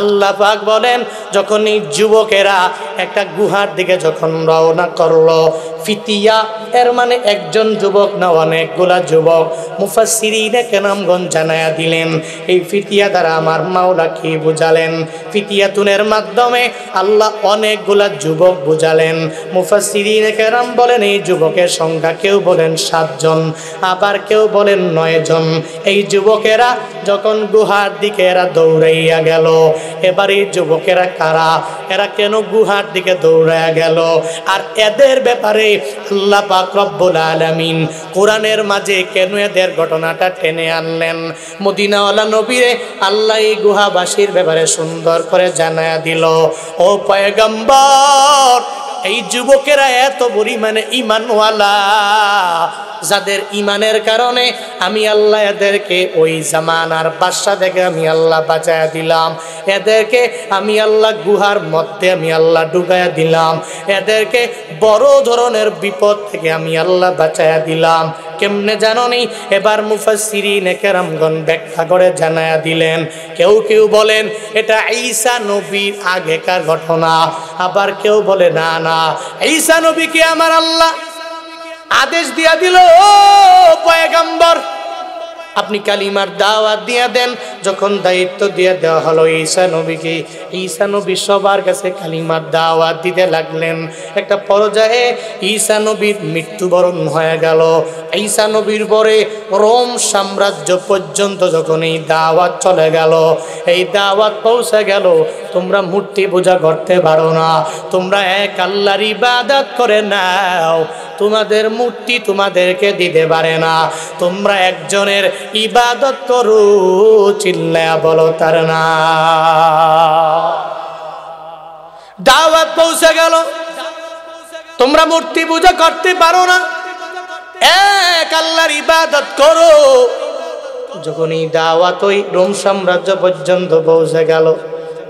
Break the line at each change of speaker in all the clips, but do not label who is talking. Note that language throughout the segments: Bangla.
আল্লাহ পাক বলেন যখন এই যুবকেরা একটা গুহার দিকে যখন রওনা করলো ফিতিয়া এর মানে একজন যুবক না অনেকগুলা যুবক মুফাসিরিনে কেনামগঞ্জ জানায়া দিলেন এই ফিতিয়া দ্বারা আমার মাওলা কি বুঝালেন ফিতিয়া তুনের মাধ্যমে আল্লাহ অনেকগুলা যুবক বুঝালেন মুফাসিরিনে নাম বলেন এই যুবকের সংখ্যা কেউ বলেন সাতজন আবার কেউ বলেন নয়জন এই যুবকেরা যখন গুহার দিকে এরা দৌড়াইয়া গেল এবার এই যুবকেরা কারা এরা কেন গুহার দিকে দৌড়ায় গেল আর এদের ব্যাপারে আল্লাহ পাক রব্বুল আলামিন কোরআনের মাঝে কেন এদের ঘটনাটা টেনে আনলেন মদিনাওয়ালা নবীরে আল্লাহ এই গুহাবাসীর ব্যাপারে সুন্দর করে জানায় দিল ও পয়গম্বর এই যুবকেরা এত পরিমাণে ইমানওয়ালা যাদের ইমানের কারণে আমি আল্লাহ এদেরকে ওই জামানার বাসা থেকে আমি আল্লাহ বাঁচায়া দিলাম এদেরকে আমি আল্লাহ গুহার মধ্যে আমি আল্লাহ ডুবাইয়া দিলাম এদেরকে বড় ধরনের বিপদ থেকে আমি আল্লাহ বাঁচায়া দিলাম কেমনে নেই এবার মুফাসির কেরামগণ ব্যাখ্যা করে জানায়া দিলেন কেউ কেউ বলেন এটা ঈসা নবীর আগেকার ঘটনা আবার কেউ বলে না না ঈসা কি আমার আল্লাহ আদেশ দিয়া দিল ও পয়গাম্বর আপনি কালিমার দাওয়াত দিয়া দেন যখন দায়িত্ব দিয়ে দেওয়া হলো ঈশা নবীকে ঈশা নবী সবার কাছে কালিমার দাওয়াত দিতে লাগলেন একটা পর্যায়ে ঈশা নবীর মৃত্যুবরণ হয়ে গেল ঈশা নবীর পরে রোম সাম্রাজ্য পর্যন্ত যখন এই দাওয়াত চলে গেল এই দাওয়াত পৌঁছে গেল তোমরা মূর্তি পূজা করতে পারো না তোমরা এক আল্লাহর ইবাদত করে নাও তোমাদের মূর্তি তোমাদেরকে দিতে পারে না তোমরা একজনের ইবাদত করু চিল্লা বলো তার না দাওয়াত পৌঁছে গেল তোমরা মূর্তি পূজা করতে পারো না এক আল্লাহর ইবাদত করো যখন এই দাওয়াত ওই রোম সাম্রাজ্য পর্যন্ত পৌঁছে গেল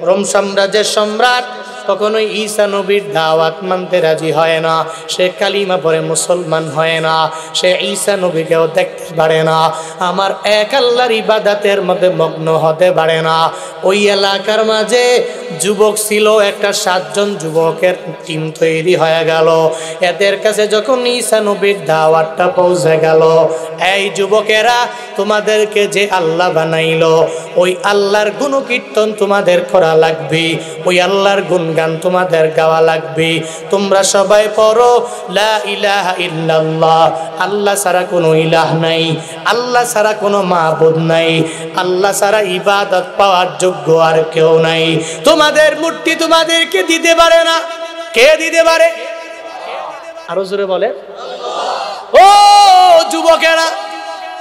রোম সাম্রাজ্যের সম্রাট কখনোই ঈসা নবীর দাওয়াত মানতে রাজি হয় না সে কালিমা পরে মুসলমান হয় না সে ঈসা নবীকেও দেখতে পারে না আমার এক আল্লাহর ইবাদাতের মধ্যে মগ্ন হতে পারে না ওই এলাকার মাঝে যুবক ছিল একটা সাতজন যুবকের টিম তৈরি হয়ে গেল এদের কাছে যখন ঈসা নবীর দাওয়াতটা পৌঁছে গেল এই যুবকেরা তোমাদেরকে যে আল্লাহ বানাইল ওই আল্লাহর গুণ কীর্তন তোমাদের করা লাগবে ওই আল্লাহর গুণ গান তোমাদের গাওয়া লাগবে তোমরা সবাই পড়ো লা ইলাহা ইল্লাল্লাহ আল্লাহ ছাড়া কোনো ইলাহ নাই আল্লাহ ছাড়া কোনো মাহবুদ নাই আল্লাহ ছাড়া ইবাদত পাওয়ার যোগ্য আর কেউ নাই তোমাদের মূর্তি তোমাদেরকে দিতে পারে না কে দিতে পারে আরো জোরে বলে ও যুবকেরা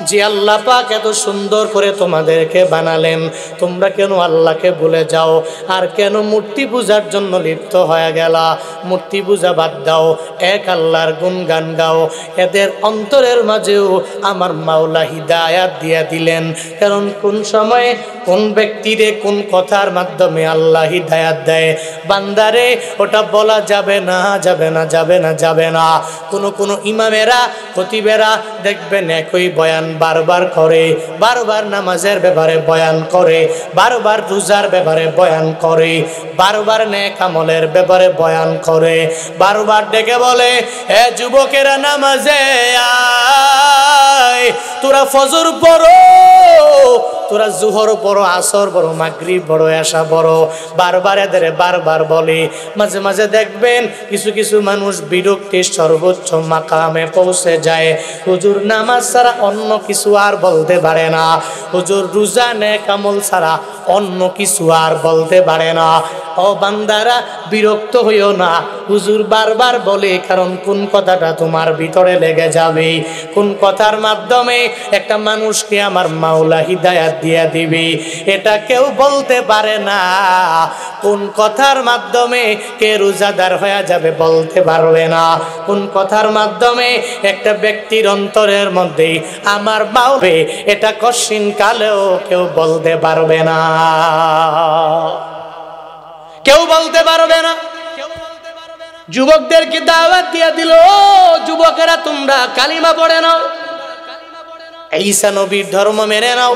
যে আল্লাহ পাক এত সুন্দর করে তোমাদেরকে বানালেন তোমরা কেন আল্লাহকে ভুলে যাও আর কেন মূর্তি পূজার জন্য লিপ্ত হয়ে গেলা মূর্তি পূজা বাদ দাও এক আল্লাহর গান গাও এদের অন্তরের মাঝেও আমার মাওলা হিদায়াত দিয়া দিলেন কারণ কোন সময় কোন ব্যক্তিরে কোন কথার মাধ্যমে আল্লাহ হিদায়াত দেয় বান্দারে ওটা বলা যাবে না যাবে না যাবে না যাবে না কোনো কোনো ইমামেরা প্রতিবেরা দেখবেন একই বয়ান বারবার করে বারবার নামাজের ব্যাপারে বয়ান করে বারবার রোজার ব্যাপারে বয়ান করে বারবার নেক আমলের ব্যাপারে বয়ান করে বারবার ডেকে বলে হে যুবকেরা নামাজে আয় তোরা ফজর পড়ো তোরা জুহর বড় আসর বড় মাগরি বড় আশা বড় বারবার এদের বারবার বলে মাঝে মাঝে দেখবেন কিছু কিছু মানুষ বিরক্তি সর্বোচ্চ মাকামে পৌঁছে যায় হুজুর নামাজ ছাড়া অন্য কিছু আর বলতে পারে না হুজুর রোজা নে কামল ছাড়া অন্য কিছু আর বলতে পারে না ও বান্দারা বিরক্ত হইও না হুজুর বারবার বলে কারণ কোন কথাটা তোমার ভিতরে লেগে যাবে কোন কথার মাধ্যমে একটা মানুষকে আমার মাওলা হৃদায়াত দিয়া দিবে এটা কেউ বলতে পারে না কোন কথার মাধ্যমে কে রোজাদার হয়ে যাবে বলতে পারবে না কোন কথার মাধ্যমে একটা ব্যক্তির অন্তরের মধ্যে আমার বাউবে এটা কশিন কালেও কেউ বলতে পারবে না কেউ বলতে পারবে না যুবকদেরকে দাওয়াত দিয়ে দিল যুবকেরা তোমরা কালিমা পড়ে নাও ঈসা নবীর ধর্ম মেনে নাও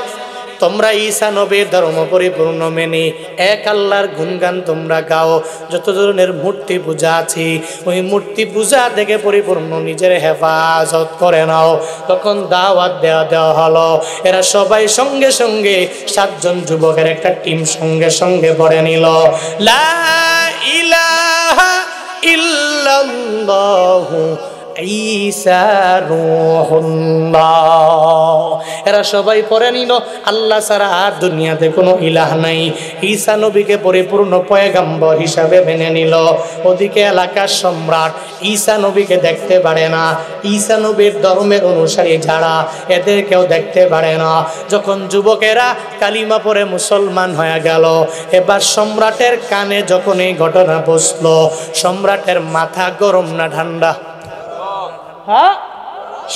তোমরা ঈসা নবীর ধর্ম পরিপূর্ণ মেনে এক আল্লাহর গুণগান তোমরা গাও যত ধরনের মূর্তি পূজা আছে ওই মূর্তি পূজা থেকে পরিপূর্ণ নিজের হেফাজত করে নাও তখন দাওয়াত দেওয়া দেওয়া হলো এরা সবাই সঙ্গে সঙ্গে সাতজন যুবকের একটা টিম সঙ্গে সঙ্গে পড়ে নিল লা ইলাহা إلا الله এরা সবাই পরে নিল আল্লাহ ছাড়া আর দুনিয়াতে কোনো ইলাহ নাই ঈসা নবীকে পরিপূর্ণ পয়গাম্বর হিসাবে মেনে নিল ওদিকে এলাকার সম্রাট ঈসা নবীকে দেখতে পারে না ঈসা নবীর ধর্মের অনুসারী যারা কেউ দেখতে পারে না যখন যুবকেরা কালিমা পরে মুসলমান হয়ে গেল এবার সম্রাটের কানে যখন এই ঘটনা বসলো সম্রাটের মাথা গরম না ঠান্ডা হ্যাঁ?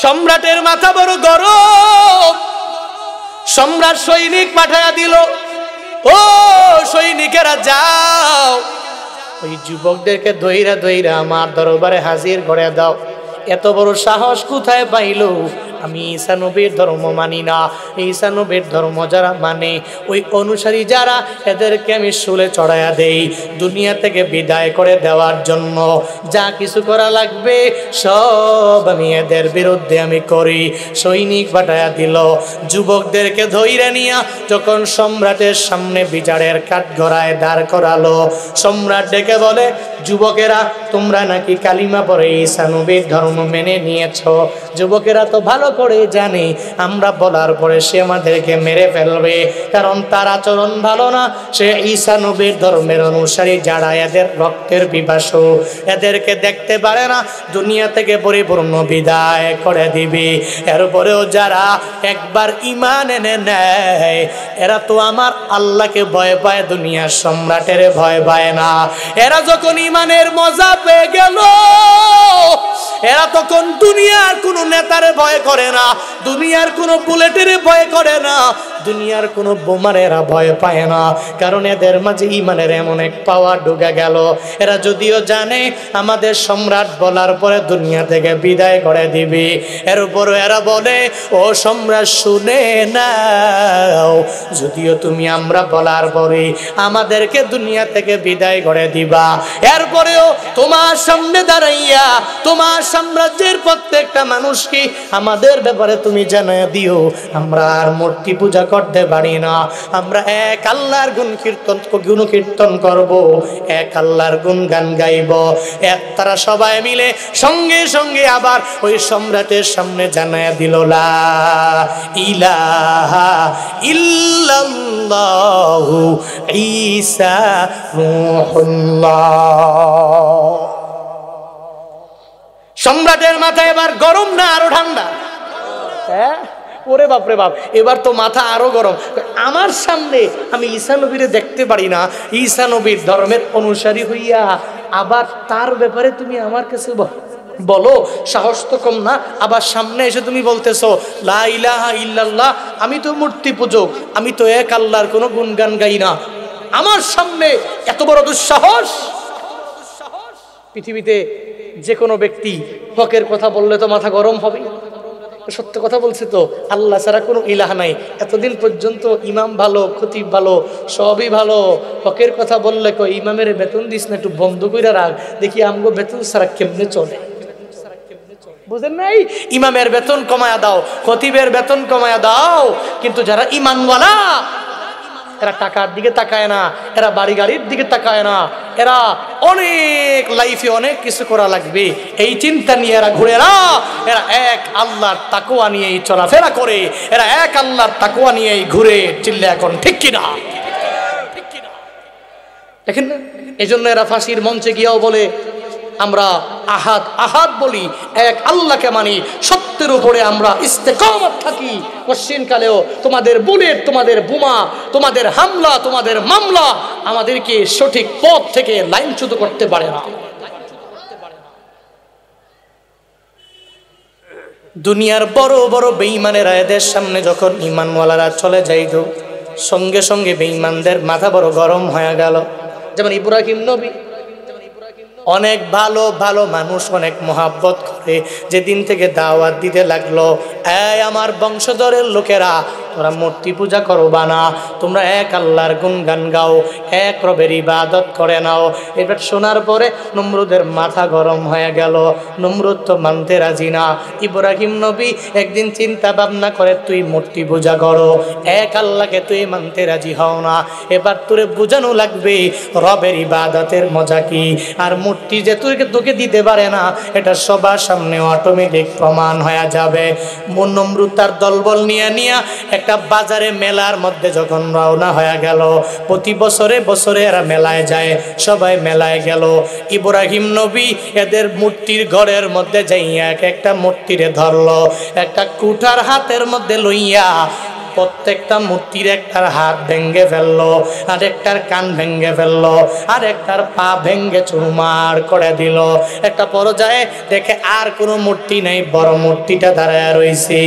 সম্রাটের মাথা বড় গরম সম্রাট সৈনিক পাঠাইয়া দিল ও সৈনিকেরা যাও ওই যুবকদেরকে দইরা দইরা আমার দরবারে হাজির করে দাও এত বড় সাহস কোথায় পাইল আমি ঈসানবীর ধর্ম মানি না ঈসানবীর ধর্ম যারা মানে ওই অনুসারী যারা এদেরকে আমি শুলে চড়াইয়া দেই দুনিয়া থেকে বিদায় করে দেওয়ার জন্য যা কিছু করা লাগবে সব আমি এদের বিরুদ্ধে আমি করি সৈনিক পাঠাইয়া দিল যুবকদেরকে ধৈরে নিয়া যখন সম্রাটের সামনে বিচারের কাঠগড়ায় দাঁড় করালো সম্রাট ডেকে বলে যুবকেরা তোমরা নাকি কালিমা পরে ঈশানবীর ধর্ম মেনে নিয়েছ যুবকেরা তো ভালো করে জানি আমরা বলার পরে সে আমাদেরকে মেরে ফেলবে কারণ তার আচরণ ভালো না সে ঈশা নবীর ধর্মের অনুসারী যারা এদের রক্তের বিবাস এদেরকে দেখতে পারে না দুনিয়া থেকে পরিপূর্ণ বিদায় করে দিবি এরপরেও যারা একবার ইমান এনে নেয় এরা তো আমার আল্লাহকে ভয় পায় দুনিয়ার সম্রাটের ভয় পায় না এরা যখন ইমানের মজা পেয়ে গেল এরা তখন দুনিয়ার কোন নেতারে ভয় করে করে না দুনিয়ার কোনো বুলেটের ভয় করে না দুনিয়ার কোনো বোমার এরা ভয় পায় না কারণ এদের মাঝে ইমানের এমন এক পাওয়া ঢুকে গেল এরা যদিও জানে আমাদের সম্রাট বলার পরে দুনিয়া থেকে বিদায় করে দিবি এর উপরও এরা বলে ও সম্রাট শুনে না যদিও তুমি আমরা বলার পরে আমাদেরকে দুনিয়া থেকে বিদায় করে দিবা এরপরেও তোমার সামনে দাঁড়াইয়া তোমার সাম্রাজ্যের প্রত্যেকটা মানুষকে আমাদের ব্যাপারে তুমি জানা দিও আমরা আর মূর্তি পূজা করতে বানিয়ে না আমরা এক আল্লাহর গুণ কীর্তন গুণ কীর্তন করব এক আল্লাহর গুণ গান গাইব এক তারা সবাই মিলে সঙ্গে সঙ্গে আবার ওই সম্রাটের সামনে জানায় দিল লা ইলাহা সম্রাটের মাথায় এবার গরম না আরো ঠান্ডা হ্যাঁ ওরে বাপরে বাপ এবার তো মাথা আরও গরম আমার সামনে আমি ঈশানবীরে দেখতে পারি না ঈশানবীর ধর্মের অনুসারী হইয়া আবার তার ব্যাপারে তুমি আমার কাছে বলো সাহস তো কম না আবার সামনে এসে তুমি বলতেছো লাহ ইল্লাল্লাহ আমি তো মূর্তি পূজক আমি তো এক আল্লাহর কোনো গান গাই না আমার সামনে এত বড় দুঃসাহস পৃথিবীতে যে কোনো ব্যক্তি হকের কথা বললে তো মাথা গরম হবে সত্য কথা বলছে তো আল্লাহ ছাড়া কোনো ইলাহ নাই এতদিন পর্যন্ত ইমাম ভালো খতিব ভালো সবই ভালো হকের কথা বললে কয় ইমামের বেতন দিস না একটু বন্ধ করে রাখ দেখি আমগো বেতন ছাড়া কেমনে চলে বুঝেন নাই ইমামের বেতন কমায়া দাও খতিবের বেতন কমায়া দাও কিন্তু যারা ইমানওয়ালা এরা টাকার দিকে তাকায় না এরা বাড়ি গাড়ির দিকে তাকায় না এরা অনেক লাইফে অনেক কিছু করা লাগবে এই চিন্তা নিয়ে এরা ঘুরে না এরা এক আল্লাহর তাকুয়া নিয়েই চলাফেরা করে এরা এক আল্লাহর তাকুয়া নিয়েই ঘুরে চিল্লে এখন ঠিক কিনা দেখেন না এই জন্য এরা ফাঁসির মঞ্চে গিয়েও বলে আমরা আহাদ আহাদ বলি এক আল্লাহকে মানি সত্যের উপরে আমরা ইস্তেকাম থাকি কশ্চিনকালেও তোমাদের বুলেট তোমাদের বোমা তোমাদের হামলা তোমাদের মামলা আমাদেরকে সঠিক পথ থেকে লাইনচ্যুত করতে পারে না দুনিয়ার বড় বড় বেঈমানের আয়দের সামনে যখন ইমানওয়ালারা চলে যাইত সঙ্গে সঙ্গে বেঈমানদের মাথা বড় গরম হয়ে গেল যেমন ইব্রাহিম নবী অনেক ভালো ভালো মানুষ অনেক মহাব্বত করে যেদিন থেকে দাওয়াত দিতে লাগলো এই আমার বংশধরের লোকেরা তোমরা মূর্তি পূজা করো বা না তোমরা এক আল্লাহর গান গাও এক রবের ইবাদত করে নাও এবার শোনার পরে নমরুদের মাথা গরম হয়ে গেল নমরুদ তো মানতে রাজি না ইব্রাহিম নবী একদিন চিন্তা ভাবনা করে তুই মূর্তি পূজা করো এক আল্লাহকে তুই মানতে রাজি হও না এবার তোরে বোঝানো লাগবে রবের ইবাদতের মজা কি আর মূর্তি মূর্তি যে তোকে তোকে দিতে পারে না এটা সবার সামনে অটোমেটিক প্রমাণ হয়ে যাবে মুন্নমরু দলবল নিয়ে নিয়ে একটা বাজারে মেলার মধ্যে যখন রওনা হয়ে গেল প্রতি বছরে বছরে এরা মেলায় যায় সবাই মেলায় গেল ইব্রাহিম নবী এদের মূর্তির ঘরের মধ্যে যাইয়া একটা মূর্তিরে ধরল একটা কুঠার হাতের মধ্যে লইয়া প্রত্যেকটা মূর্তির একটার হাত ভেঙ্গে ফেলল আর একটার কান ভেঙ্গে ফেললো আর একটার পা ভেঙ্গে চুরমার করে দিল একটা পর্যায়ে দেখে আর কোনো মূর্তি নেই বড় মূর্তিটা দাঁড়ায় রয়েছে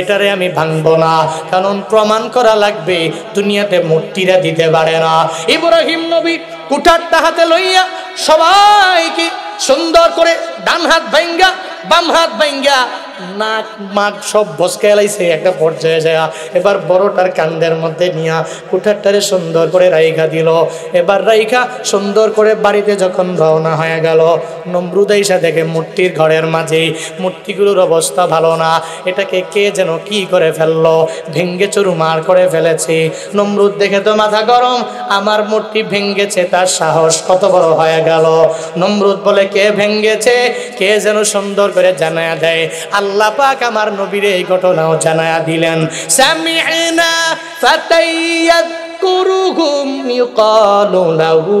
এটারে আমি ভাঙব না কারণ প্রমাণ করা লাগবে দুনিয়াতে মূর্তিরা দিতে পারে না ইব্রাহিম নবী কুটার হাতে লইয়া সবাইকে সুন্দর করে ডান হাত ভেঙ্গা বাম হাত ভেঙ্গা নাক মাক সব বসকে এলাইছে একটা পর্যায়ে যায় এবার বড়টার কান্দের মধ্যে নিয়া কুঠারটারে সুন্দর করে রাইখা দিল এবার রাইখা সুন্দর করে বাড়িতে যখন রওনা হয়ে গেল নম্রুদাইসা দেখে মূর্তির ঘরের মাঝে মূর্তিগুলোর অবস্থা ভালো না এটাকে কে যেন কি করে ফেললো ভেঙ্গে মার করে ফেলেছে নমরুদ দেখে তো মাথা গরম আমার মূর্তি ভেঙ্গেছে তার সাহস কত বড় হয়ে গেল নমরুদ বলে কে ভেঙ্গেছে কে যেন সুন্দর করে জানা দেয় আল্লাহ আল্লাহ পাক আমার নবীর এই ঘটনাও জানায়া দিলেন সামিনা ফাতাইয়াত কুরুহুম ইউকালু লাহু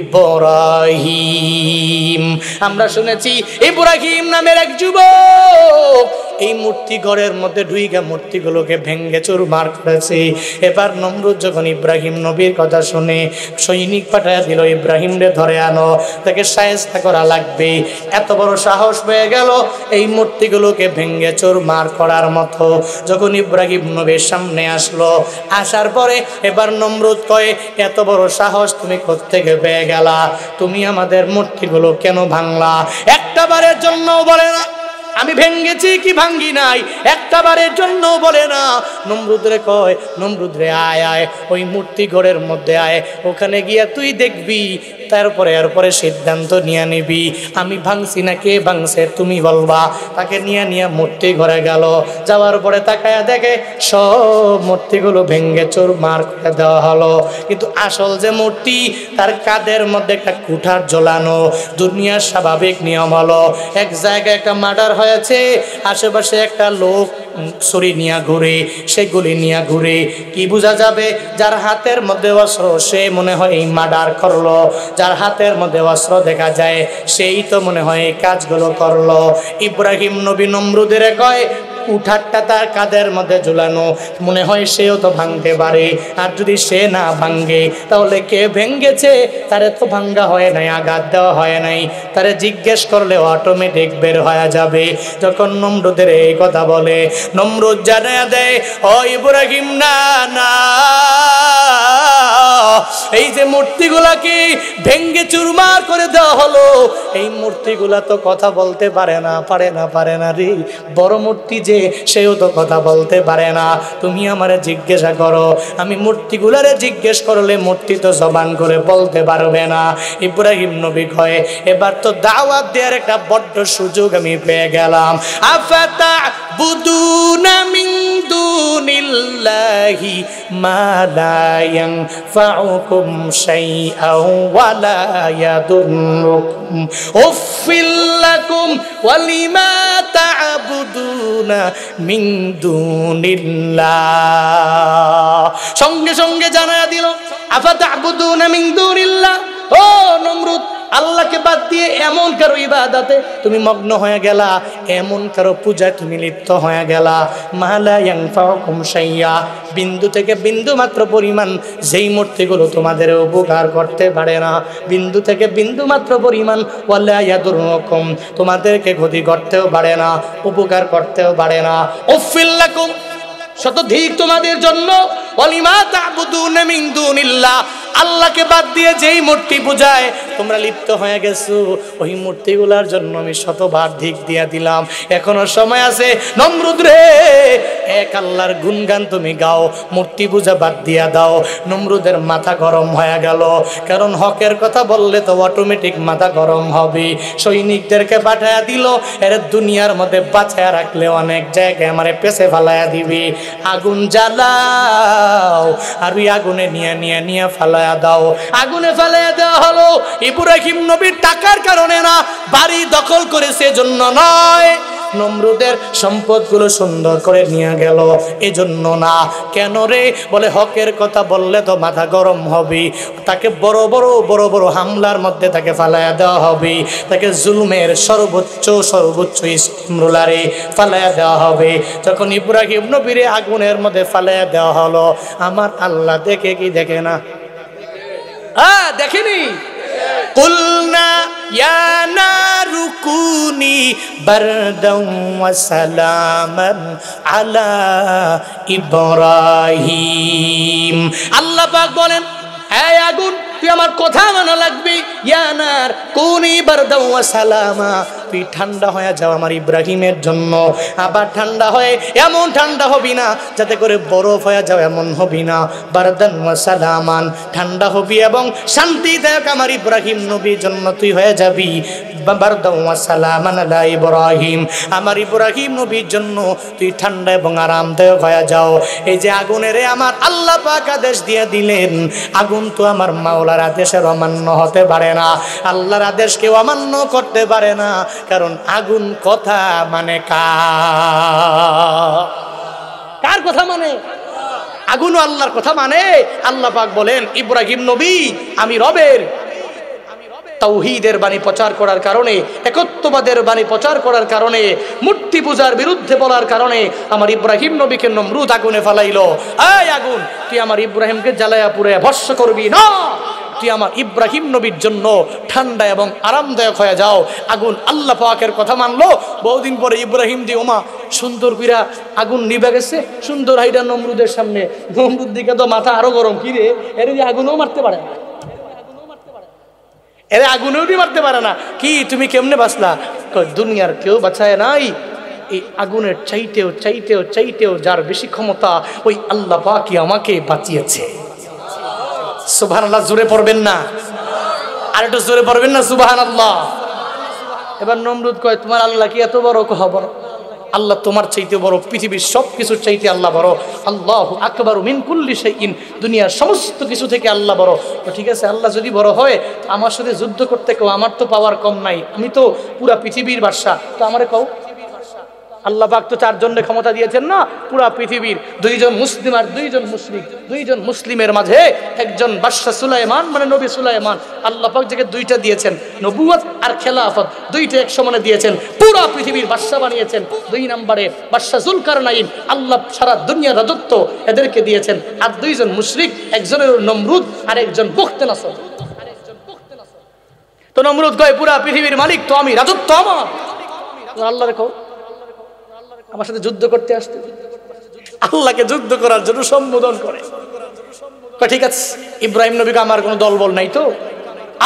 ইব্রাহিম আমরা শুনেছি ইব্রাহিম নামের এক যুবক এই মূর্তি ঘরের মধ্যে ঢুইগা মূর্তিগুলোকে ভেঙ্গে চুরমার করেছে এবার নমরুদ যখন ইব্রাহিম নবীর কথা শুনে সৈনিক পাঠায় দিল রে ধরে আনো তাকে সায়স্তা করা লাগবে এত বড় সাহস হয়ে গেল এই মূর্তিগুলোকে ভেঙ্গে চুরমার করার মতো যখন ইব্রাহিম নবীর সামনে আসলো আসার পরে এবার নমরুদ কয়ে এত বড় সাহস তুমি কোথেকে পেয়ে গেলা তুমি আমাদের মূর্তিগুলো কেন ভাঙলা একটা বারের জন্যও বলে না আমি ভেঙ্গেছি কি ভাঙ্গি নাই একটা বারের জন্য বলে না নমরুদরে কয় নমরুদ্রে আয় আয় ওই মূর্তি ঘরের মধ্যে আয় ওখানে গিয়া তুই দেখবি তারপরে এরপরে সিদ্ধান্ত নিয়ে নিবি আমি ভাঙছি না কে ভাঙছে তুমি বলবা তাকে নিয়ে নিয়ে মূর্তি ঘরে গেল যাওয়ার পরে তাকায় দেখে সব মূর্তিগুলো ভেঙ্গে চোর মার করে দেওয়া হলো কিন্তু আসল যে মূর্তি তার কাদের মধ্যে একটা কুঠার জ্বলানো দুনিয়ার স্বাভাবিক নিয়ম হলো এক জায়গায় একটা মার্ডার হয়েছে আশেপাশে একটা লোক ছুরি নিয়ে ঘুরে সে গুলি নিয়ে ঘুরে কি বোঝা যাবে যার হাতের মধ্যে অস্ত্র সে মনে হয় এই মার্ডার করলো যার হাতের মধ্যে অস্ত্র দেখা যায় সেই তো মনে হয় এই কাজগুলো করলো ইব্রাহিম নবী নমরুদের কয় উঠারটা তার কাদের মধ্যে ঝুলানো মনে হয় সেও তো ভাঙতে পারে আর যদি সে না ভাঙ্গে তাহলে কে ভেঙ্গেছে তারে তো ভাঙ্গা হয় নাই আঘাত দেওয়া হয় নাই তারে জিজ্ঞেস করলে অটোমেটিক বের হয়ে যাবে যখন নমরুদের এই কথা বলে নমরুদ জানা দেয় ওই ইব্রাহিম না না এই যে মূর্তিগুলাকে ভেঙ্গে চুরমার করে দেওয়া হলো এই মূর্তিগুলা তো কথা বলতে পারে না পারে না পারে না রে বড় মূর্তি যে দিচ্ছে সেও তো কথা বলতে পারে না তুমি আমারে জিজ্ঞাসা করো আমি মূর্তিগুলারে জিজ্ঞেস করলে মূর্তি তো জবান করে বলতে পারবে না ইব্রাহিম নবী কয়ে এবার তো দাওয়াত দেওয়ার একটা বড্ড সুযোগ আমি পেয়ে গেলাম আফাতা বুদুনা মিন দুনিল্লাহি সঙ্গে সঙ্গে জানা দিল আফা তা মিং দুনিল্লাহ ও আল্লাহকে বাদ দিয়ে এমন কারো ইবাদাতে তুমি মগ্ন হয়ে গেলা এমন কারো পূজায় তুমি লিপ্ত হয়ে গেলা মালা বিন্দু থেকে বিন্দু মাত্র পরিমাণ যেই মূর্তিগুলো তোমাদের উপকার করতে পারে না বিন্দু থেকে বিন্দু মাত্র পরিমাণ ওয়াল্লাইয়া দুর্মকম তোমাদেরকে ক্ষতি করতেও পারে না উপকার করতেও পারে না ওফিল্লাকুম শতধিক তোমাদের জন্য আল্লাহকে বাদ দিয়ে যেই মূর্তি পূজায় তোমরা লিপ্ত হয়ে গেছো ওই মূর্তিগুলার জন্য আমি শতবার ধিক দিয়া দিলাম এখনো সময় আছে নমরুদ রে এক আল্লাহর গুণগান তুমি গাও মূর্তি পূজা বাদ দিয়া দাও নমরুদের মাথা গরম হয়ে গেল কারণ হকের কথা বললে তো অটোমেটিক মাথা গরম হবে সৈনিকদেরকে পাঠায়া দিল এর দুনিয়ার মধ্যে বাঁচায় রাখলে অনেক জায়গায় আমারে পেছে ফালায়া দিবি আগুন জ্বালা দাও আর ওই আগুনে নিয়ে নিয়ে নিয়ে ফালায়া দাও আগুনে ফালায়া দেওয়া হলো ইব্রাহিম নবীর টাকার কারণে না বাড়ি দখল করেছে জন্য নয় নমরুদের সম্পদগুলো সুন্দর করে নিয়ে গেল এজন্য না কেন রে বলে হকের কথা বললে তো মাথা গরম হবে তাকে বড় বড় বড় বড় হামলার মধ্যে তাকে ফালাইয়া দেওয়া হবে তাকে জুলুমের সর্বোচ্চ সর্বোচ্চ রোলারে ফালাইয়া দেওয়া হবে যখন ইব্রাহিম নবীরে আগুনের মধ্যে ফালাইয়া দেওয়া হলো আমার আল্লাহ দেখে কি দেখে না হ্যাঁ দেখেনি قلنا يا نار كوني بردا وسلاما على إبراهيم الله পাক বলেন এই আগুন তুই আমার কথা মানা লাগবি ইয়ানার কোন ইবার সালামা তুই ঠান্ডা হয়ে যাও আমার ইব্রাহিমের জন্য আবার ঠান্ডা হয়ে এমন ঠান্ডা হবি না যাতে করে বরফ হয়ে যাও এমন হবি না বারদান সালামান ঠান্ডা হবি এবং শান্তি শান্তিদায়ক আমার ইব্রাহিম নবীর জন্য তুই হয়ে যাবি সালামান আলা ইব্রাহিম আমার ইব্রাহিম নবীর জন্য তুই ঠান্ডা এবং আরামদায়ক হয়ে যাও এই যে আগুনের আমার আল্লাহ পাক আদেশ দিয়ে দিলেন আগুন তো আমার মাওলা আল্লাহর আদেশের অমান্য হতে পারে না আল্লাহর আদেশকে অমান্য করতে পারে না কারণ আগুন কথা মানে কার কথা মানে আগুনও আল্লাহর কথা মানে আল্লাহ পাক বলেন ইব্রাহিম নবী আমি রবের তাওহিদের বাণী প্রচার করার কারণে একত্ববাদের বাণী প্রচার করার কারণে মূর্তি পূজার বিরুদ্ধে বলার কারণে আমার ইব্রাহিম নবীকে নমরুদ আগুনে ফেলাইল আয় আগুন তুই আমার ইব্রাহিমকে জ্বালায়া পুরে ভস্য করবি না তুই আমার ইব্রাহিম নবীর জন্য ঠান্ডা এবং আরামদায়ক হয়ে যাও আগুন আল্লাহ পাকের কথা মানলো বহুদিন পরে ইব্রাহিম দি ওমা সুন্দর কইরা আগুন নিবে গেছে সুন্দর হাইডা নমরুদের সামনে নমরুদ দিকে তো মাথা আরো গরম কিরে এর আগুনও মারতে পারে না এরা আগুনেও মারতে পারে না কি তুমি কেমনে বাঁচলা দুনিয়ার কেউ বাঁচায় নাই এই আগুনের চাইতেও চাইতেও চাইতেও যার বেশি ক্ষমতা ওই আল্লাহ পাকি আমাকে বাঁচিয়েছে সুবাহান আল্লাহ জোরে পড়বেন না আর একটু জোরে পড়বেন না সুবাহান আল্লাহ এবার নমরুদ কয় তোমার আল্লাহ কি এত বড় খবর আল্লাহ তোমার চাইতে বড় পৃথিবীর সব কিছুর চাইতে আল্লাহ বড় আল্লাহ আকবর মিনকুল্লি ইন দুনিয়ার সমস্ত কিছু থেকে আল্লাহ বড় তো ঠিক আছে আল্লাহ যদি বড় হয় আমার সাথে যুদ্ধ করতে কেউ আমার তো পাওয়ার কম নাই আমি তো পুরা পৃথিবীর বাদশা তো আমারে কও আল্লাহ পাক তো চারজনের ক্ষমতা দিয়েছেন না পুরা পৃথিবীর দুইজন মুসলিম আর দুইজন মুসলিম দুইজন মুসলিমের মাঝে একজন বাদশা সুলাইমান মানে নবী সুলাইমান আল্লাহ পাক যাকে দুইটা দিয়েছেন নবুয়ত আর খেলাফত দুইটা এক সমানে দিয়েছেন পুরা পৃথিবীর বাদশা বানিয়েছেন দুই নম্বরে বাদশাহ জুলকার নাইন আল্লাহ সারা দুনিয়া রাজত্ব এদেরকে দিয়েছেন আর দুইজন মুশরিক একজনের নমরুদ আর একজন বক্তেন আসল তো নমরুদ কয় পুরা পৃথিবীর মালিক তো আমি রাজত্ব আমার আল্লাহ রেখো আমার সাথে যুদ্ধ করতে আসতে আল্লাহকে যুদ্ধ করার জন্য সম্বোধন করে ঠিক আছে ইব্রাহিম নবীকে আমার কোনো দলবল নাই তো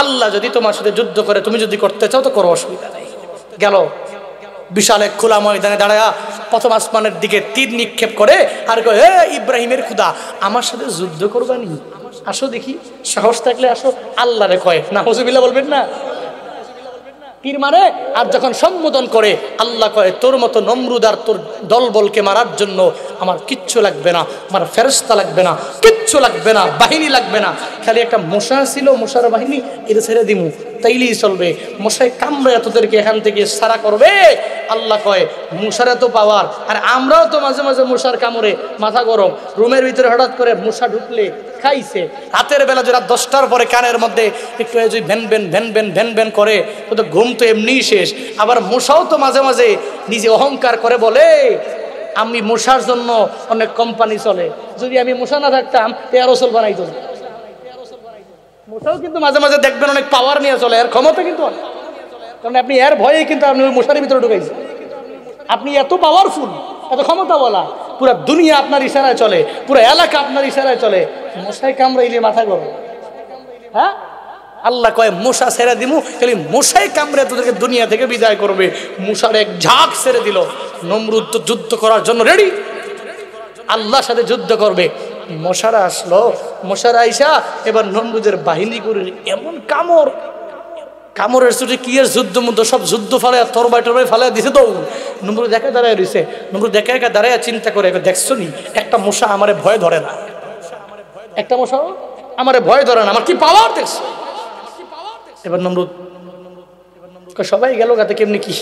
আল্লাহ যদি তোমার সাথে যুদ্ধ করে তুমি যদি করতে চাও তো করো অসুবিধা নেই গেল বিশাল এক খোলা ময়দানে দাঁড়ায় প্রথম আসমানের দিকে তীর নিক্ষেপ করে আর কে হে ইব্রাহিমের খুদা আমার সাথে যুদ্ধ করবানি আসো দেখি সাহস থাকলে আসো আল্লাহরে কয় না হজুবিল্লা বলবেন না তীর মারে আর যখন সম্বোধন করে আল্লাহ কয়ে তোর মতো নমরুদার তোর দলবলকে মারার জন্য আমার কিচ্ছু লাগবে না আমার ফেরস্তা লাগবে না কিচ্ছু লাগবে না বাহিনী লাগবে না খালি একটা মশা ছিল মশার বাহিনী এটা ছেড়ে দিমু তাইলেই চলবে মশাই কামড়ে তোদেরকে এখান থেকে সারা করবে আল্লাহ কয় মশার এত পাওয়ার আর আমরাও তো মাঝে মাঝে মশার কামড়ে মাথা গরম রুমের ভিতরে হঠাৎ করে মশা ঢুকলে খাইছে রাতের বেলা যারা দশটার পরে কানের মধ্যে একটু যদি ভ্যান ভ্যান ভ্যান ভ্যান ভ্যান ভ্যান করে তো ঘুম তো এমনিই শেষ আবার মশাও তো মাঝে মাঝে নিজে অহংকার করে বলে আমি মশার জন্য অনেক কোম্পানি চলে যদি আমি মশা না থাকতাম এয়ারোসল বানাইত মশাও কিন্তু মাঝে মাঝে দেখবেন অনেক পাওয়ার নিয়ে চলে এর ক্ষমতা কিন্তু কারণ আপনি এর ভয়ে কিন্তু আপনি ওই মশারির ভিতরে ঢুকাইছেন আপনি এত পাওয়ারফুল এত ক্ষমতা বলা পুরো দুনিয়া আপনার ইশারায় চলে পুরো এলাকা আপনার ইশারায় চলে মশাই কামড়াইলে মাথা গরম হ্যাঁ আল্লাহ কয় মশা ছেড়ে দিমু তাহলে মশাই কামড়ে তোদেরকে দুনিয়া থেকে বিদায় করবে মশার এক ঝাঁক ছেড়ে দিল নমরুদ্ধ তো যুদ্ধ করার জন্য রেডি আল্লাহ সাথে যুদ্ধ করবে মশারা আসলো মশারা আইসা এবার নমরুদের বাহিনী করে এমন কামড় কামড়ের চুটি কি এর যুদ্ধ মুদ্ধ সব যুদ্ধ ফালে তরবাই টরবাই ফালে দিছে তো নমরুদ একা দাঁড়ায় রয়েছে নমরুদ একা একা দাঁড়ায় চিন্তা করে এবার দেখছো নি একটা মশা আমারে ভয় ধরে না একটা মশা আমারে ভয় ধরে না আমার কি পাওয়ার দেখছো এবার নমরুদ সবাই গেল গাতে কেমনি কি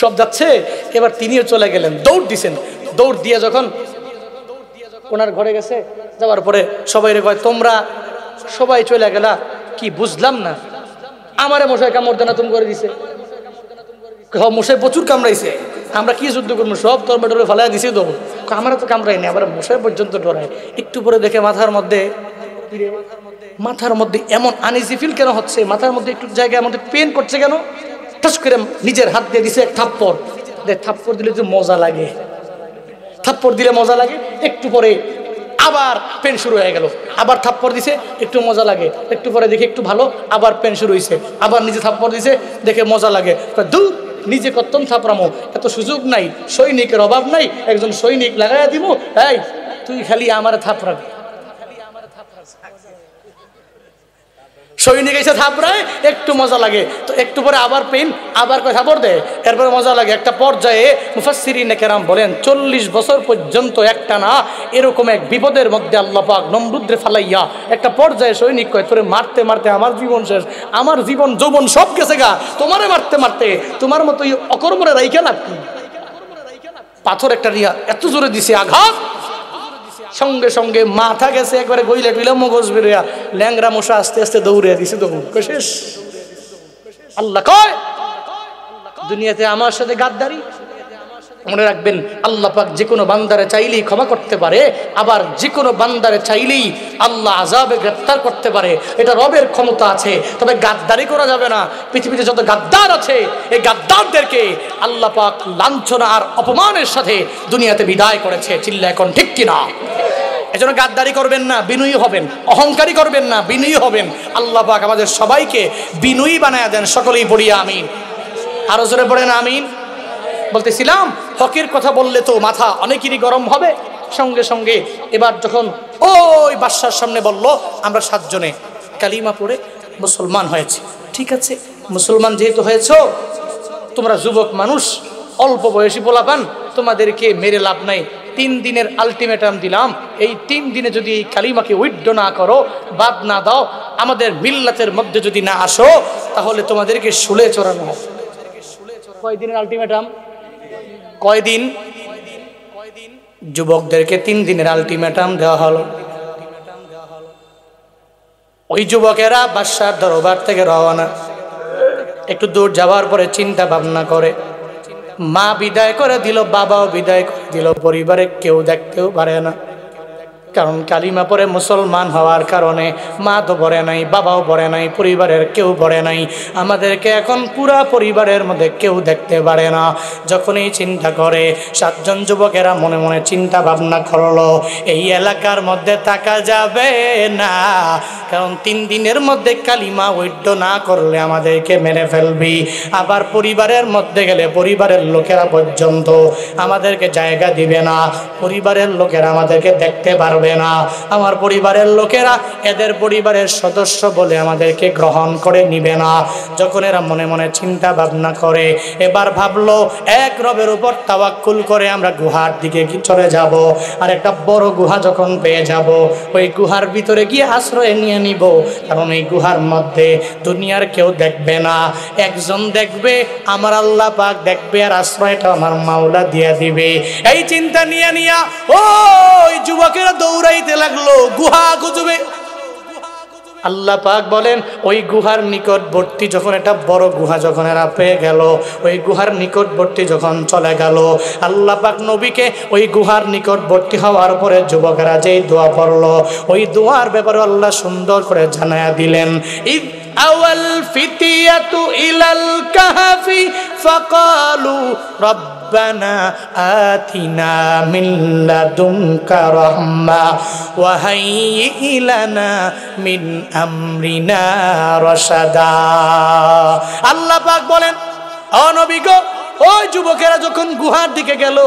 সব যাচ্ছে এবার তিনিও চলে গেলেন দৌড় দিছেন দৌড় দিয়ে যখন ওনার ঘরে গেছে যাওয়ার পরে সবাই রে কয় তোমরা সবাই চলে গেলা কি বুঝলাম না আমারে মশাই কামড় নতুন করে দিছে হ্যাঁ, মশাই প্রচুর কামড়াইছে আমরা কি যুদ্ধ করবো সব তরমা ডরে ফেলাই দিছি তো আমরা তো কামড়াইনি আমার মশাই পর্যন্ত ডরাই একটু পরে দেখে মাথার মধ্যে মাথার মধ্যে এমন আনিজি ফিল কেন হচ্ছে মাথার মধ্যে একটু জায়গায় আমাদের পেন করছে কেন ঠাস করে নিজের হাত দিয়ে দিছে এক থাপ্পড় থাপ্পড় দিলে তো মজা লাগে থাপ্পড় দিলে মজা লাগে একটু পরে আবার পেন শুরু হয়ে গেল আবার থাপ্পড় দিছে একটু মজা লাগে একটু পরে দেখে একটু ভালো আবার পেন শুরু হয়েছে আবার নিজে থাপ্পড় দিছে দেখে মজা লাগে দু নিজে কত্তম থাপড়ামো এত সুযোগ নাই সৈনিকের অভাব নাই একজন সৈনিক লাগাইয়া দিব এই তুই খালি আমার থাপড়াবি সৈনিক এসে থাপড়ায় একটু মজা লাগে তো একটু পরে আবার পেন আবার কয় থাপড় দেয় এরপরে মজা লাগে একটা পর্যায়ে মুফাসিরিনে কেরাম বলেন চল্লিশ বছর পর্যন্ত একটা না এরকম এক বিপদের মধ্যে আল্লাপাক নমরুদ্রে ফালাইয়া একটা পর্যায়ে সৈনিক কয় তোরে মারতে মারতে আমার জীবন শেষ আমার জীবন যৌবন সব গেছে গা তোমারে মারতে মারতে তোমার মতো অকর্মরে রাইকে লাগতি পাথর একটা রিয়া এত জোরে দিছে আঘাত সঙ্গে সঙ্গে মাথা গেছে একবারে গইলে টুইলে মগজ বেরোয়া ল্যাংরা মশা আস্তে আস্তে দৌড়িয়া দিছে দৌড় শেষ আল্লাহ কয় দুনিয়াতে আমার সাথে গাদ্দারি মনে রাখবেন আল্লাহ পাক যে কোনো বান্দারে চাইলেই ক্ষমা করতে পারে আবার যে কোনো বান্দারে চাইলেই আল্লাহ আজাবে গ্রেপ্তার করতে পারে এটা রবের ক্ষমতা আছে তবে গাদ্দারি করা যাবে না পৃথিবীতে যত গাদ্দার আছে এই গাদ্দারদেরকে আল্লাহ পাক লাঞ্ছনা আর অপমানের সাথে দুনিয়াতে বিদায় করেছে চিল্লা এখন ঠিক কিনা এজন্য গাদ্দারি করবেন না বিনয়ী হবেন অহংকারী করবেন না বিনয়ী হবেন আল্লাহ পাক আমাদের সবাইকে বিনয়ী বানায় দেন সকলেই পড়ি আমিন আরো জোরে পড়েন আমিন বলতেছিলাম হকের কথা বললে তো মাথা অনেকেরই গরম হবে সঙ্গে সঙ্গে এবার যখন ওই বাদশার সামনে বলল আমরা সাতজনে কালিমা পড়ে মুসলমান হয়েছে ঠিক আছে মুসলমান যেহেতু হয়েছ তোমরা যুবক মানুষ অল্প বয়সী পান তোমাদেরকে মেরে লাভ নাই তিন দিনের আলটিমেটাম দিলাম এই তিন দিনে যদি এই কালিমাকে উইড না করো বাদ না দাও আমাদের মিল্লাতের মধ্যে যদি না আসো তাহলে তোমাদেরকে শুলে চড়ানো হবে কয়দিনের আলটিমেটাম কয়দিন যুবকদেরকে তিন দিনের আলটিমেটাম দেওয়া হলো ওই যুবকেরা বাসার দরবার থেকে রওনা একটু দূর যাওয়ার পরে চিন্তা ভাবনা করে মা বিদায় করে দিল বাবাও বিদায় করে দিল পরিবারে কেউ দেখতেও পারে না কারণ কালিমা পরে মুসলমান হওয়ার কারণে মা তো পড়ে নাই বাবাও পড়ে নাই পরিবারের কেউ পড়ে নাই আমাদেরকে এখন পুরা পরিবারের মধ্যে কেউ দেখতে পারে না যখনই চিন্তা করে সাতজন যুবকেরা মনে মনে চিন্তা ভাবনা করলো এই এলাকার মধ্যে থাকা যাবে না কারণ তিন দিনের মধ্যে কালিমা ঐদ্য না করলে আমাদেরকে মেরে ফেলবি আবার পরিবারের মধ্যে গেলে পরিবারের লোকেরা পর্যন্ত আমাদেরকে জায়গা দিবে না পরিবারের লোকেরা আমাদেরকে দেখতে পারবে না আমার পরিবারের লোকেরা এদের পরিবারের সদস্য বলে আমাদেরকে গ্রহণ করে নিবে না যখন এরা মনে মনে চিন্তা ভাবনা করে এবার ভাবলো এক রবের উপর তাওয়াক্কুল করে আমরা গুহার দিকে চলে যাব আর একটা বড় গুহা যখন পেয়ে যাব ওই গুহার ভিতরে গিয়ে আশ্রয় নিয়ে নিব কারণ এই গুহার মধ্যে দুনিয়ার কেউ দেখবে না একজন দেখবে আমার আল্লাহ পাক দেখবে আর আশ্রয়টা আমার মাওলা দিয়া দিবে এই চিন্তা নিয়ে নিয়া ওই যুবকেরা দৌড়াইতে লাগলো গুহা গুজবে আল্লাহ পাক বলেন ওই গুহার নিকটবর্তী যখন এটা বড় গুহা যখন এরা পেয়ে গেল ওই গুহার নিকটবর্তী যখন চলে গেল আল্লাহ পাক নবীকে ওই গুহার নিকটবর্তী হওয়ার পরে যুবকেরা যেই দোয়া পড়ল ওই দোয়ার ব্যাপারে আল্লাহ সুন্দর করে জানায়া দিলেন ঈদ আওয়াল ফিতিয়াতু ইলাল কাহফি ফাকালু রব্বানা আতিনা মিন লাদুনকা রাহমা ওয়া হাইয়্যি লানা মিন আমরিনা রাশাদা আল্লাহ পাক বলেন অনবিজ্ঞ ওই যুবকেরা যখন গুহার দিকে গেল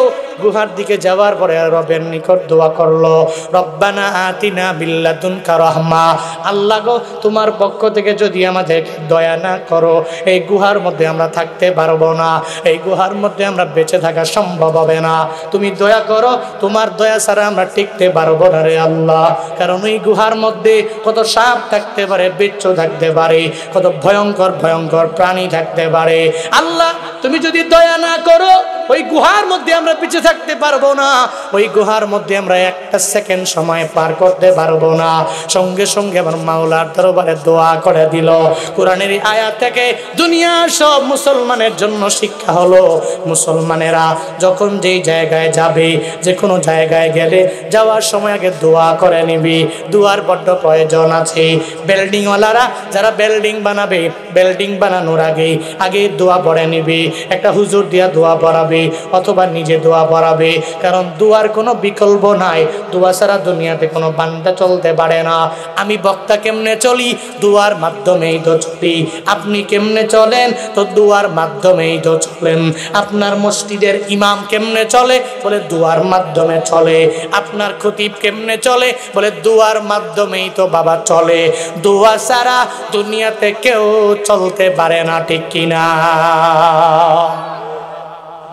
গুহার দিকে যাওয়ার পরে রবের নিকট দোয়া করলো রব্বানা আতিনা বিল্লাতুন কারহমা আল্লাহ গো তোমার পক্ষ থেকে যদি আমাদের দয়া না করো এই গুহার মধ্যে আমরা থাকতে পারবো না এই গুহার মধ্যে আমরা বেঁচে থাকা সম্ভব হবে না তুমি দয়া করো তোমার দয়া ছাড়া আমরা টিকতে পারবো না রে আল্লাহ কারণ ওই গুহার মধ্যে কত সাপ থাকতে পারে বিচ্ছু থাকতে পারে কত ভয়ঙ্কর ভয়ঙ্কর প্রাণী থাকতে পারে আল্লাহ তুমি যদি দয়া না করো ওই গুহার মধ্যে আমরা পিছে থাকতে পারবো না ওই গুহার মধ্যে আমরা একটা সেকেন্ড সময় পার করতে পারবো না সঙ্গে সঙ্গে আমার মাওলার দরবারে দোয়া করে দিল কোরআনের আয়া থেকে দুনিয়ার সব মুসলমানের জন্য শিক্ষা হলো মুসলমানেরা যখন যেই জায়গায় যাবে যে কোনো জায়গায় গেলে যাওয়ার সময় আগে দোয়া করে নিবি দোয়ার বড্ড প্রয়োজন আছে বিল্ডিংওয়ালারা যারা বিল্ডিং বানাবে বিল্ডিং বানানোর আগে আগে দোয়া পড়ে নিবি একটা হুজুর দিয়া দোয়া পড়াবে পড়াবে অথবা নিজে দোয়া পড়াবে কারণ দুয়ার কোনো বিকল্প নাই দোয়া ছাড়া দুনিয়াতে কোনো বান্দা চলতে পারে না আমি বক্তা কেমনে চলি দুয়ার মাধ্যমেই তো চলি আপনি কেমনে চলেন তো দুয়ার মাধ্যমেই তো চলেন আপনার মসজিদের ইমাম কেমনে চলে বলে দুয়ার মাধ্যমে চলে আপনার খতিব কেমনে চলে বলে দুয়ার মাধ্যমেই তো বাবা চলে দুয়া ছাড়া দুনিয়াতে কেউ চলতে পারে না ঠিক কিনা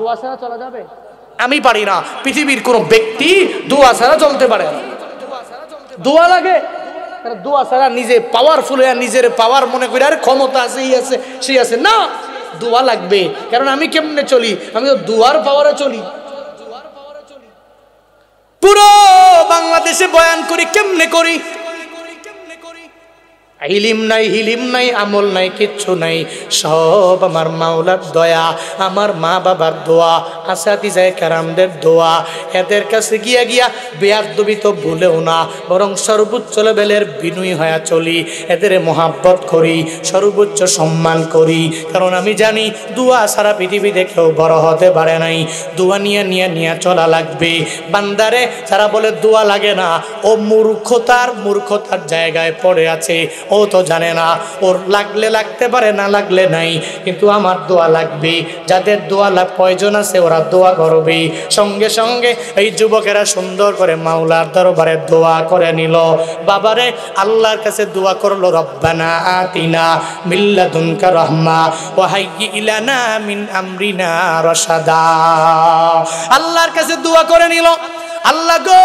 দোয়া ছাড়া চলা যাবে আমি পারি না পৃথিবীর কোনো ব্যক্তি দোয়া ছাড়া চলতে পারে না দোয়া লাগে দোয়া ছাড়া নিজে পাওয়ারফুল হয়ে নিজের পাওয়ার মনে করি আর ক্ষমতা আছে এই আছে সেই আছে না দোয়া লাগবে কারণ আমি কেমনে চলি আমি তো দোয়ার পাওয়ারে চলি পুরো বাংলাদেশে বয়ান করি কেমনে করি হিলিম নাই হিলিম নাই আমল নাই কিচ্ছু নাই সব আমার মাওলার দয়া আমার মা বাবার দোয়া আসাদি যায় কারামদের দোয়া এদের কাছে গিয়া গিয়া বেয়ার দবি তো ভুলেও না বরং সর্বোচ্চ লেভেলের বিনয়ী হয়া চলি এদের মহাব্বত করি সর্বোচ্চ সম্মান করি কারণ আমি জানি দোয়া সারা পৃথিবীতে কেউ বড় হতে পারে নাই দোয়া নিয়ে নিয়ে নিয়ে চলা লাগবে বান্দারে তারা বলে দোয়া লাগে না ও মূর্খতার মূর্খতার জায়গায় পড়ে আছে ও তো জানে না ওর লাগলে লাগতে পারে না লাগলে নাই কিন্তু আমার দোয়া লাগবে যাদের দোয়া লাভ প্রয়োজন আছে ওরা দোয়া করবে সঙ্গে সঙ্গে এই যুবকেরা সুন্দর করে মাওলার দরবারে দোয়া করে নিল বাবারে আল্লাহর কাছে দোয়া করলো রব্বানা আতিনা মিল্লাদুনকা রহমা ও হাইগি ইলানা মিন আমরিনা রসাদা আল্লাহর কাছে দোয়া করে নিল আল্লাহ গো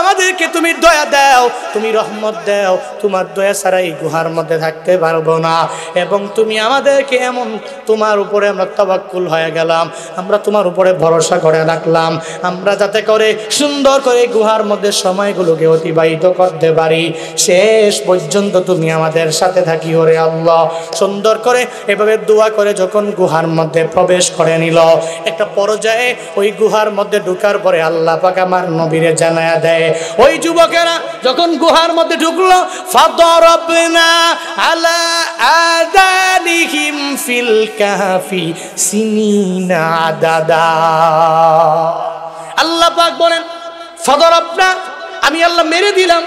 আমাদেরকে তুমি দয়া দাও তুমি রহমত দাও তোমার দয়া ছাড়া এই গুহার মধ্যে থাকতে পারবো না এবং তুমি আমাদেরকে এমন তোমার উপরে আমরা তবাক্কুল হয়ে গেলাম আমরা তোমার উপরে ভরসা করে রাখলাম আমরা যাতে করে সুন্দর করে গুহার মধ্যে সময়গুলোকে অতিবাহিত করতে পারি শেষ পর্যন্ত তুমি আমাদের সাথে থাকি ওরে আল্লাহ সুন্দর করে এভাবে দোয়া করে যখন গুহার মধ্যে প্রবেশ করে নিল একটা পর্যায়ে ওই গুহার মধ্যে ঢুকার পরে আল্লাহ পাক আমার নবীরে জানায়া দেয় ওই যুবকেরা যখন গুহার মধ্যে ঢুকলো দাদা আল্লাহ পাক বলেন ফাদরবনা আমি আল্লাহ মেরে দিলাম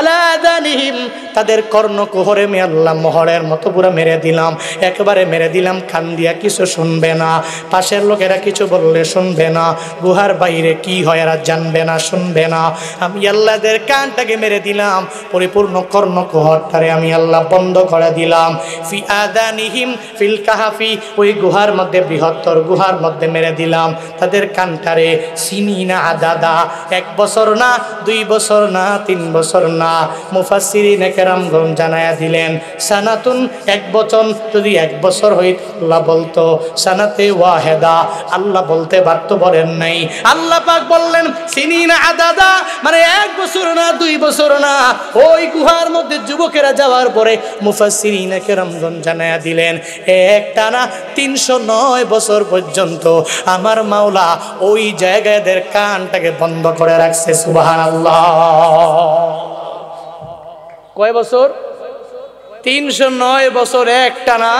আলাদানিহিম তাদের কর্ণ কোহরে মে আল্লাহ মহরের মতো পুরো মেরে দিলাম একবারে মেরে দিলাম কান দিয়া কিছু শুনবে না পাশের লোকেরা কিছু বললে শুনবে না গুহার বাইরে কি হয় এরা জানবে না শুনবে না আমি আল্লাহদের কানটাকে মেরে দিলাম পরিপূর্ণ কর্ণ কোহরটারে আমি আল্লাহ বন্ধ করে দিলাম ফি আদানিহিম ফিল কাহাফি ওই গুহার মধ্যে বৃহত্তর গুহার মধ্যে মেরে দিলাম তাদের কানটারে সিনি না আদাদা এক বছর না দুই বছর না তিন বছর না না মুফাসিরিনে কেরামগণ জানায়া দিলেন সানাতুন এক বচন যদি এক বছর হইত আল্লাহ বলতো সানাতে ওয়াহেদা আল্লাহ বলতে বার্ত বলেন নাই আল্লাহ পাক বললেন চিনি না আদাদা মানে এক বছর না দুই বছর না ওই গুহার মধ্যে যুবকেরা যাওয়ার পরে মুফাসিরিনে কেরামগণ জানায়া দিলেন এক টানা তিনশো নয় বছর পর্যন্ত আমার মাওলা ওই জায়গাদের কানটাকে বন্ধ করে রাখছে সুবাহ আল্লাহ কয় বছর তিনশো নয় বছর এক টানা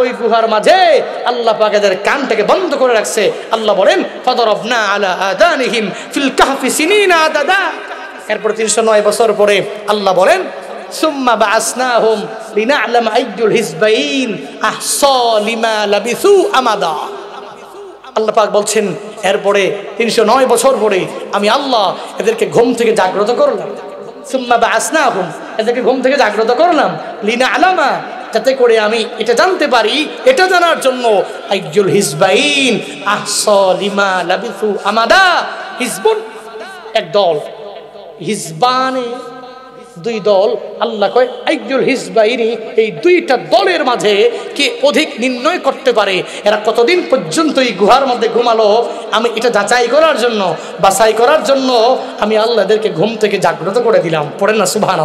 ওই গুহার মাঝে আল্লাহ পাকেদের থেকে বন্ধ করে রাখছে আল্লাহ বলেন ফদরবনা আলা ফিল দাদা এরপর তিনশো নয় বছর পরে আল্লাহ বলেন লিমা আমাদা আল্লাহ পাক বলছেন এরপরে তিনশো নয় বছর পরে আমি আল্লাহ এদেরকে ঘুম থেকে জাগ্রত করলাম সুম্মা বা আসনাহুম এদেরকে ঘুম থেকে জাগ্রত করলাম লিনা আলামা যাতে করে আমি এটা জানতে পারি এটা জানার জন্য আইজুল হিসবাইন আহসলিমা লাবিসু আমাদা হিজবুন এক দল হিজবানে দুই দল আল্লাহ কয় আইজুল হিজবাহিনী এই দুইটা দলের মাঝে কে অধিক নির্ণয় করতে পারে এরা কতদিন পর্যন্ত এই গুহার মধ্যে ঘুমালো আমি এটা যাচাই করার জন্য বাছাই করার জন্য আমি আল্লাহদেরকে ঘুম থেকে জাগ্রত করে দিলাম পড়েন না সুভান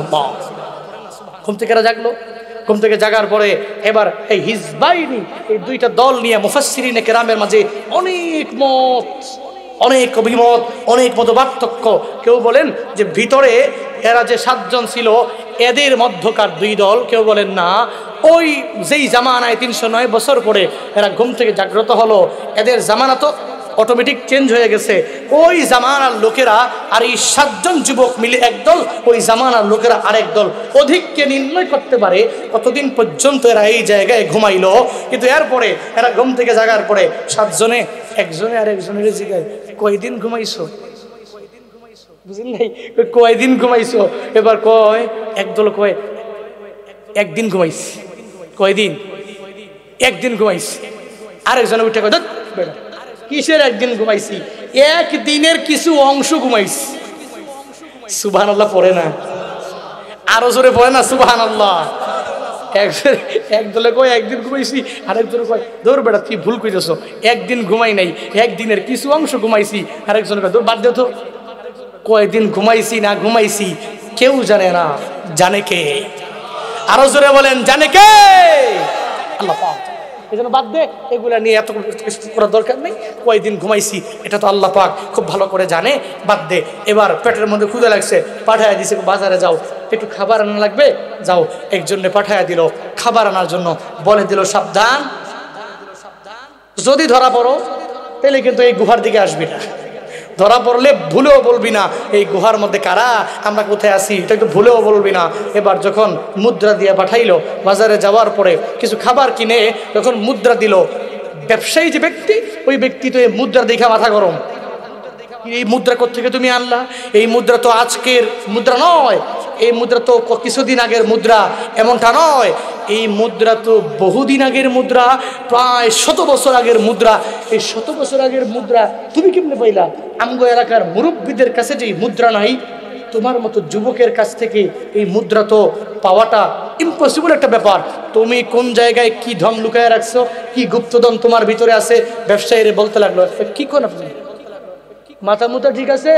ঘুম থেকে এরা জাগলো ঘুম থেকে জাগার পরে এবার এই হিজবাইনি এই দুইটা দল নিয়ে মুফাসিরিনে কেরামের মাঝে অনেক মত অনেক অভিমত অনেক মতপার্থক্য কেউ বলেন যে ভিতরে এরা যে সাতজন ছিল এদের মধ্যকার দুই দল কেউ বলেন না ওই যেই জামানায় তিনশো নয় বছর পরে এরা ঘুম থেকে জাগ্রত হলো এদের জামানা তো অটোমেটিক চেঞ্জ হয়ে গেছে ওই জামানার লোকেরা আর এই সাতজন যুবক মিলে একদল ওই জামানার লোকেরা আরেক দল অধিককে নির্ণয় করতে পারে কতদিন পর্যন্ত এরা এই জায়গায় ঘুমাইল কিন্তু এরপরে এরা ঘুম থেকে জাগার পরে সাতজনে একজনে আর একজনের জায়গায় কয়দিন ঘুমাইছো বুঝলেন নাই কয়দিন ঘুমাইছো এবার কয় একদল কয় একদিন ঘুমাইছি কয়দিন একদিন ঘুমাইছি আরেকজন উঠে কয় কিসের একদিন ঘুমাইছি এক দিনের কিছু অংশ ঘুমাইছি সুবাহ আল্লাহ পড়ে না আরো জোরে পড়ে না সুবাহ আল্লাহ একদলে কয় একদিন ঘুমাইছি আরেক দলে কয় দৌড় বেড়া তুই ভুল কইতেছ একদিন ঘুমাই নাই একদিনের কিছু অংশ ঘুমাইছি আরেকজনে কয় বাদ দে তো কয়দিন ঘুমাইছি না ঘুমাইছি কেউ জানে না জানে কে আরো জোরে বলেন জানে কে আল্লাহ এই জন্য বাদ দে এগুলা নিয়ে এত করার দরকার নেই কয়েকদিন ঘুমাইছি এটা তো আল্লাহ পাক খুব ভালো করে জানে বাদ দে এবার পেটের মধ্যে ক্ষুদে লাগছে পাঠায় দিছে বাজারে যাও একটু খাবার আনা লাগবে যাও একজনে পাঠায় দিল খাবার আনার জন্য বলে দিল সাবধান যদি ধরা পড়ো তাহলে কিন্তু এই গুহার দিকে আসবি না ধরা পড়লে ভুলেও বলবি না এই গুহার মধ্যে কারা আমরা কোথায় আসি এটা একটু ভুলেও বলবি না এবার যখন মুদ্রা দিয়ে পাঠাইলো বাজারে যাওয়ার পরে কিছু খাবার কিনে যখন মুদ্রা দিল ব্যবসায়ী যে ব্যক্তি ওই ব্যক্তি তো এই মুদ্রা দেখা মাথা গরম এই মুদ্রা থেকে তুমি আনলা এই মুদ্রা তো আজকের মুদ্রা নয় এই মুদ্রা তো কিছুদিন আগের মুদ্রা এমনটা নয় এই মুদ্রা তো বহুদিন আগের মুদ্রা প্রায় শত বছর আগের মুদ্রা এই শত বছর আগের মুদ্রা তুমি কেমনে পাইলা আমগ এলাকার মুরব্বীদের কাছে যে মুদ্রা নাই তোমার মতো যুবকের কাছ থেকে এই মুদ্রা তো পাওয়াটা ইম্পসিবল একটা ব্যাপার তুমি কোন জায়গায় কি ধন লুকায় রাখছো কি গুপ্তধন তোমার ভিতরে আছে ব্যবসায়ীরা বলতে লাগলো কি কোন আপনি মাথা মুথা ঠিক আছে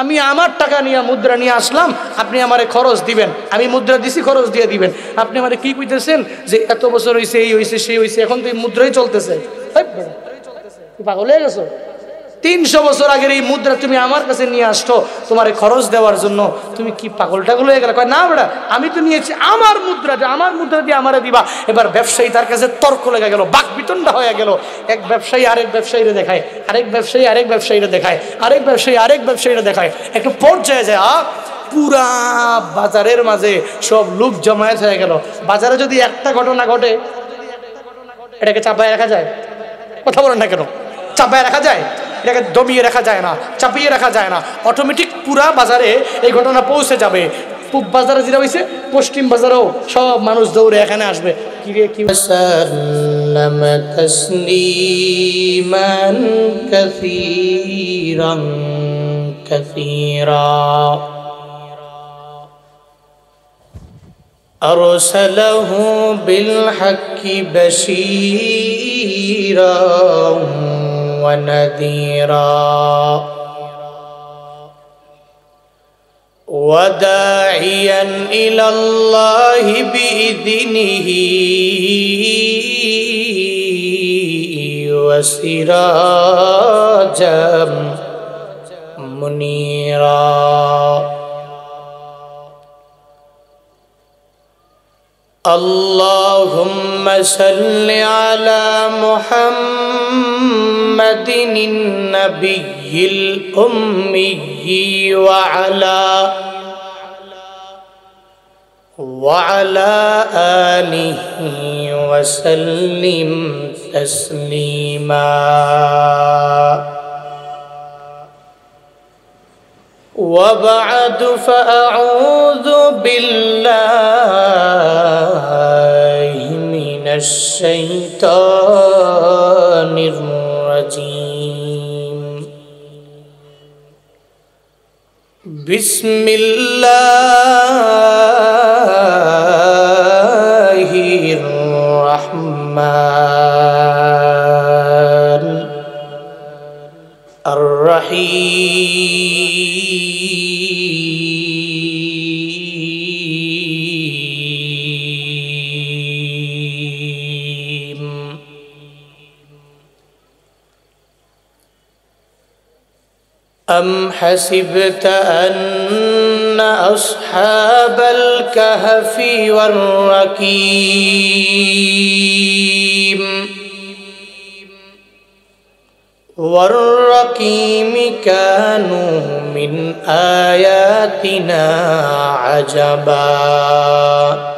আমি আমার টাকা নিয়ে মুদ্রা নিয়ে আসলাম আপনি আমারে খরচ দিবেন আমি মুদ্রা দিছি খরচ দিয়ে দিবেন আপনি আমার কি কইতেছেন যে এত বছর হয়েছে এই হয়েছে সেই হয়েছে এখন তো মুদ্রাই চলতেছে পাগল হয়ে গেছো তিনশো বছর আগের এই মুদ্রা তুমি আমার কাছে নিয়ে আসছো তোমার খরচ দেওয়ার জন্য তুমি কি পাগল টাগল হয়ে গেলে কয় না বেটা আমি তো নিয়েছি আমার মুদ্রাটা আমার মুদ্রা দিয়ে আমারে দিবা এবার ব্যবসায়ী তার কাছে তর্ক লেগে গেল বাক বিতণ্ডা হয়ে গেল এক ব্যবসায়ী আরেক ব্যবসায়ীরা দেখায় আরেক ব্যবসায়ী আরেক ব্যবসায়ীরা দেখায় আরেক ব্যবসায়ী আরেক ব্যবসায়ীরা দেখায় একটু পর্যায়ে যায় আ পুরা বাজারের মাঝে সব লোক জমায়েত হয়ে গেল বাজারে যদি একটা ঘটনা ঘটে এটাকে চাপায় রাখা যায় কথা বলেন না কেন চাপায় রাখা যায় এটাকে দমিয়ে রাখা যায় না চাপিয়ে রাখা যায় না অটোমেটিক পুরা বাজারে এই ঘটনা পৌঁছে যাবে পূব বাজারে যেটা হয়েছে পশ্চিম বাজারেও সব মানুষ দৌড়ে এখানে আসবে কিরে কি أرسله بالحق بشيرا ونذيرا وداعيا الى الله باذنه وسراجا منيرا اللهم صل على محمد النبي الأمي وعلى وعلى آله وسلم تسليما وبعد فأعوذ بالله من الشيطان الرجيم بسم الله حسبت أن أصحاب الكهف والرقيم والرقيم كانوا من آياتنا عجباً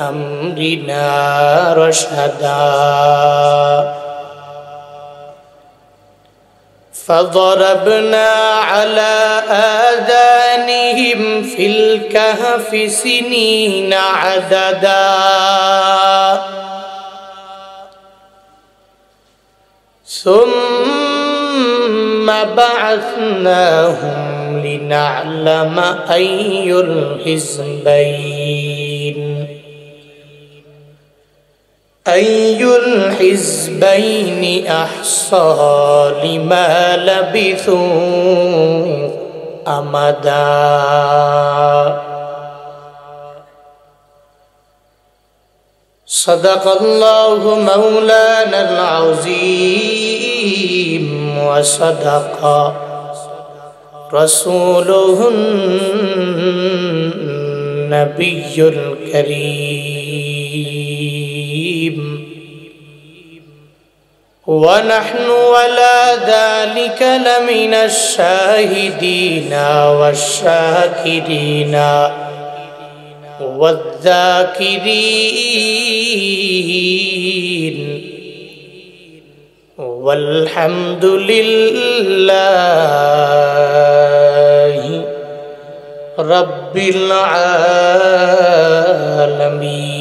أمرنا رشدا فضربنا على آذانهم في الكهف سنين عددا ثم بعثناهم لنعلم أي الحزبين أي الحزبين أحصى لما لبثوا أمدا صدق الله مولانا العظيم وصدق رسوله النبي الكريم ونحن ولا ذلك لمن الشاهدين والشاكرين والذاكرين والحمد لله رب العالمين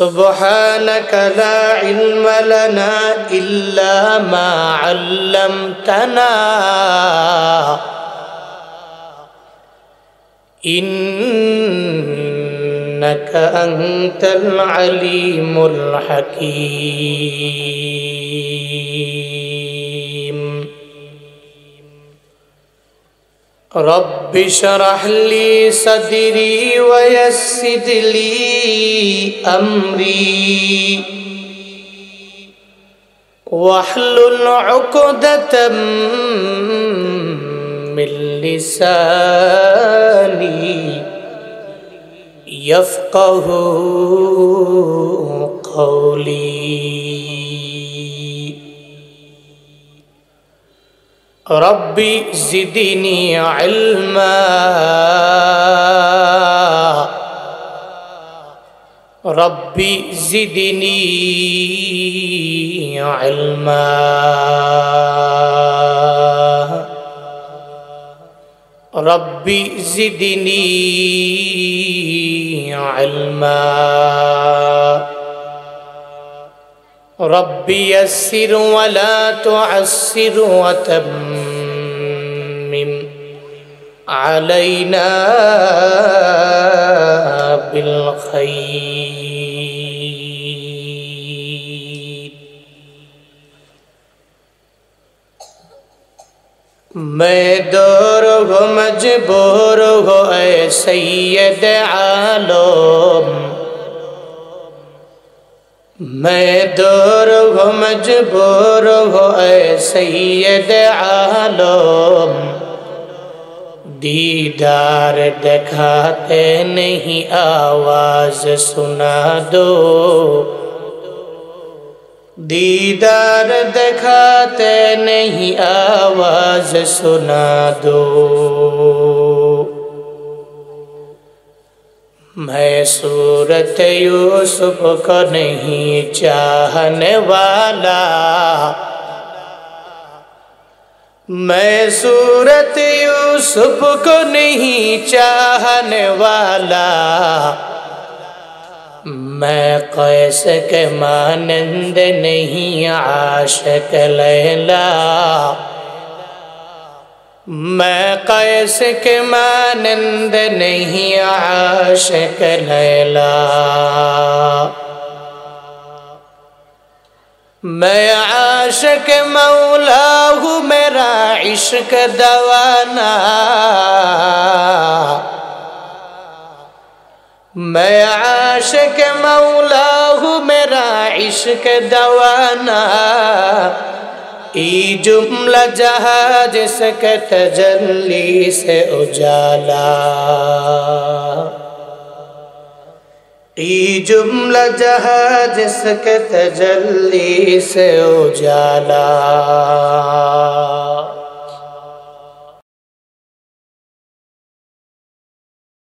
سبحانك لا علم لنا الا ما علمتنا انك انت العليم الحكيم رب اشرح لي صدري ويسر لي امري واحلل عقدة من لساني يفقه قولي ربي زدني علما ربي زدني علما ربي زدني علما رب يسر ولا تعسر وتمم علينا بالخير میں دور ہو مجبور ہو اے سید عالم میں دور ہو مجبور ہو اے سید عالم دیدار دکھاتے نہیں آواز سنا دو دیدار دکھاتے نہیں آواز سنا دو میں صورت یوسف کو نہیں چاہنے والا میں صورت یوسف کو نہیں چاہنے والا میں قیس کے مانند نہیں عاشق لیلہ मैं कैस के मानंद नहीं आशक लैला मैं आशक मौला हूँ मेरा इश्क दवाना मैं आशक मौला हूँ मेरा इश्क दवाना ای جملہ جہاں جس کے تجلی سے اجالا ای جملہ جہاں جس کے تجلی سے اجالا